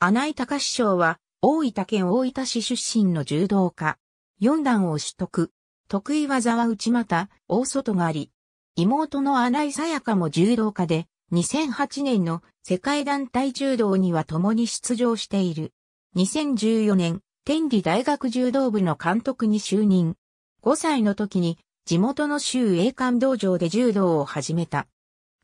穴井隆史賞は、大分県大分市出身の柔道家。四段を取得。得意技は内股、大外あり。妹の穴井さやかも柔道家で、2008年の世界団体柔道には共に出場している。2014年、天理大学柔道部の監督に就任。5歳の時に地元の州栄冠道場で柔道を始めた。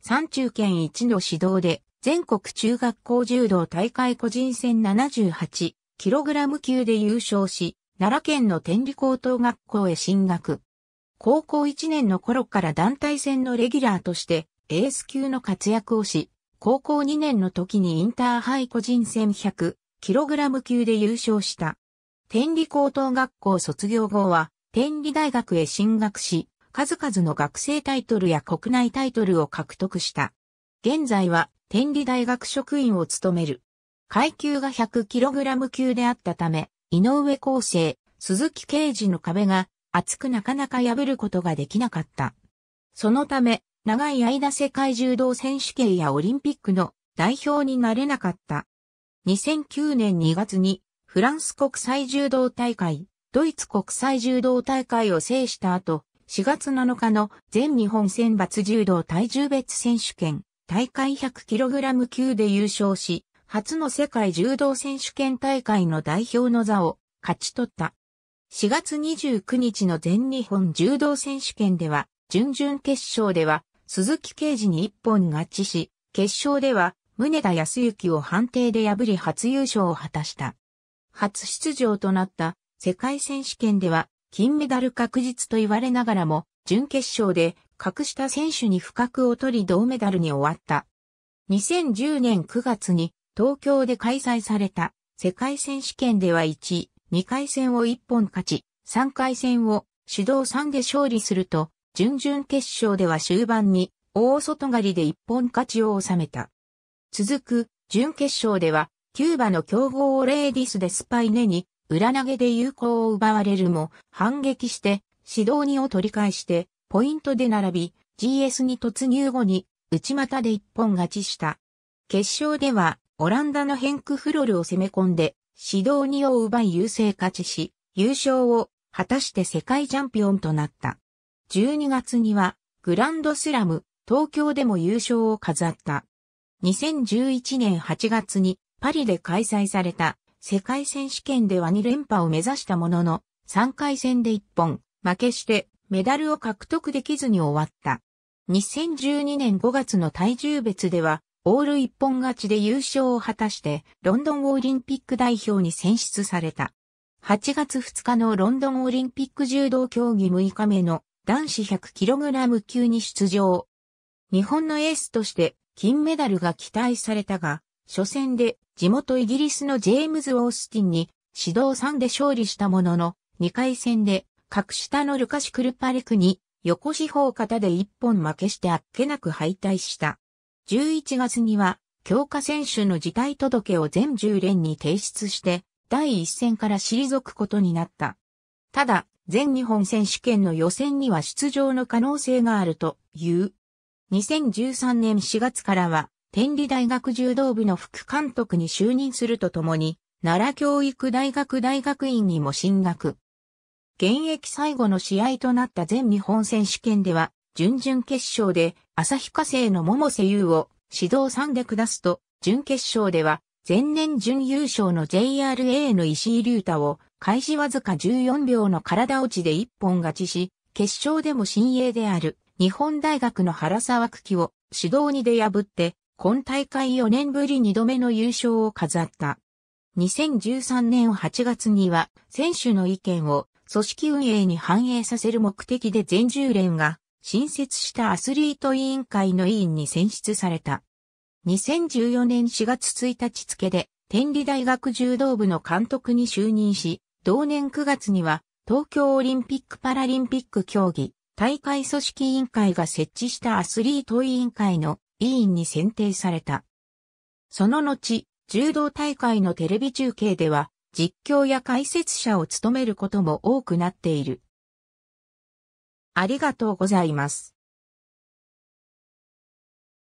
三中県一の指導で全国中学校柔道大会個人戦 78kg 級で優勝し、奈良県の天理高等学校へ進学。高校1年の頃から団体戦のレギュラーとしてエース級の活躍をし、高校2年の時にインターハイ個人戦 100kg 級で優勝した。天理高等学校卒業後は天理大学へ進学し、数々の学生タイトルや国内タイトルを獲得した。現在は天理大学職員を務める。階級が 100kg 級であったため、井上康生、鈴木刑事の壁が厚くなかなか破ることができなかった。そのため、長い間世界柔道選手権やオリンピックの代表になれなかった。2009年2月にフランス国際柔道大会、ドイツ国際柔道大会を制した後、4月7日の全日本選抜柔道体重別選手権、大会 100kg 級で優勝し、初の世界柔道選手権大会の代表の座を勝ち取った。4月29日の全日本柔道選手権では、準々決勝では鈴木刑事に一本勝ちし、決勝では宗田康幸を判定で破り初優勝を果たした。初出場となった世界選手権では金メダル確実と言われながらも準決勝で格下選手に不覚を取り銅メダルに終わった。2010年9月に東京で開催された世界選手権では1 2回戦を1本勝ち、3回戦を主導3で勝利すると、準々決勝では終盤に大外刈りで1本勝ちを収めた。続く準決勝では、キューバの強豪レーディスでスパイネに裏投げで有効を奪われるも反撃して指導2を取り返してポイントで並び、GS に突入後に内股で一本勝ちした。決勝では、オランダのヘンク・フロルを攻め込んで、指導2を奪い優勢勝ちし、優勝を果たして世界チャンピオンとなった。12月には、グランドスラム、東京でも優勝を飾った。2011年8月にパリで開催された世界選手権では2連覇を目指したものの、3回戦で1本負けしてメダルを獲得できずに終わった。2012年5月の体重別では、オール一本勝ちで優勝を果たして、ロンドンオリンピック代表に選出された。8月2日のロンドンオリンピック柔道競技6日目の男子 100kg 級に出場。日本のエースとして金メダルが期待されたが、初戦で地元イギリスのジェームズ・オースティンに指導3で勝利したものの、2回戦で格下のルカシ・クルパレクに、横四方型で一本負けしてあっけなく敗退した。11月には、強化選手の辞退届を全10連に提出して、第一戦から退くことになった。ただ、全日本選手権の予選には出場の可能性があるという。2013年4月からは、天理大学柔道部の副監督に就任するとともに、奈良教育大学大学院にも進学。現役最後の試合となった全日本選手権では、準々決勝で朝日化成の桃瀬優を指導3で下すと、準決勝では前年準優勝の JRA の石井隆太を開始わずか14秒の体落ちで一本勝ちし、決勝でも新鋭である日本大学の原沢久喜を指導2で破って、今大会4年ぶり2度目の優勝を飾った。2013年8月には選手の意見を組織運営に反映させる目的で全従連が新設したアスリート委員会の委員に選出された。2014年4月1日付で天理大学柔道部の監督に就任し、同年9月には東京オリンピック・パラリンピック競技大会組織委員会が設置したアスリート委員会の委員に選定された。その後、柔道大会のテレビ中継では実況や解説者を務めることも多くなっている。ありがとうございます。